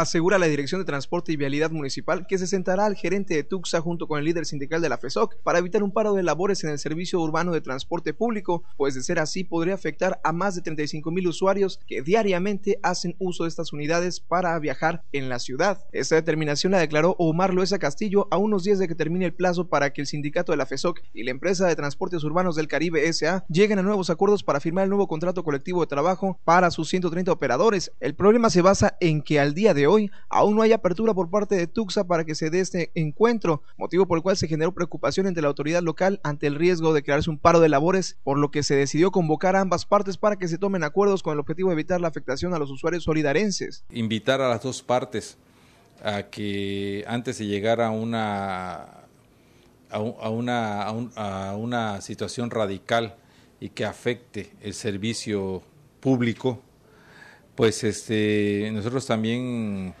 asegura la Dirección de Transporte y Vialidad Municipal que se sentará al gerente de Tuxa junto con el líder sindical de la FESOC para evitar un paro de labores en el servicio urbano de transporte público, pues de ser así podría afectar a más de 35 mil usuarios que diariamente hacen uso de estas unidades para viajar en la ciudad. Esta determinación la declaró Omar Loesa Castillo a unos días de que termine el plazo para que el sindicato de la FESOC y la empresa de transportes urbanos del Caribe SA lleguen a nuevos acuerdos para firmar el nuevo contrato colectivo de trabajo para sus 130 operadores. El problema se basa en que al día de hoy aún no hay apertura por parte de Tuxa para que se dé este encuentro, motivo por el cual se generó preocupación entre la autoridad local ante el riesgo de crearse un paro de labores, por lo que se decidió convocar a ambas partes para que se tomen acuerdos con el objetivo de evitar la afectación a los usuarios solidarenses. Invitar a las dos partes a que antes de llegar a una, a a una situación radical y que afecte el servicio público, pues este, nosotros también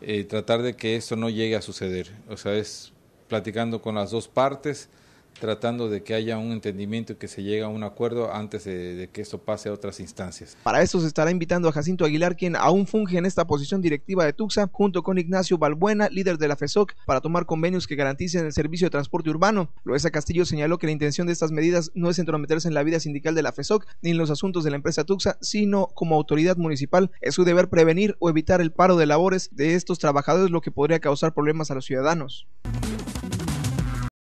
eh, tratar de que esto no llegue a suceder. O sea, es platicando con las dos partes, tratando de que haya un entendimiento y que se llegue a un acuerdo antes de, que esto pase a otras instancias. Para eso se estará invitando a Jacinto Aguilar, quien aún funge en esta posición directiva de Tuxa, junto con Ignacio Balbuena, líder de la FESOC, para tomar convenios que garanticen el servicio de transporte urbano. Loesa Castillo señaló que la intención de estas medidas no es entrometerse en la vida sindical de la FESOC ni en los asuntos de la empresa Tuxa, sino como autoridad municipal es su deber prevenir o evitar el paro de labores de estos trabajadores, lo que podría causar problemas a los ciudadanos.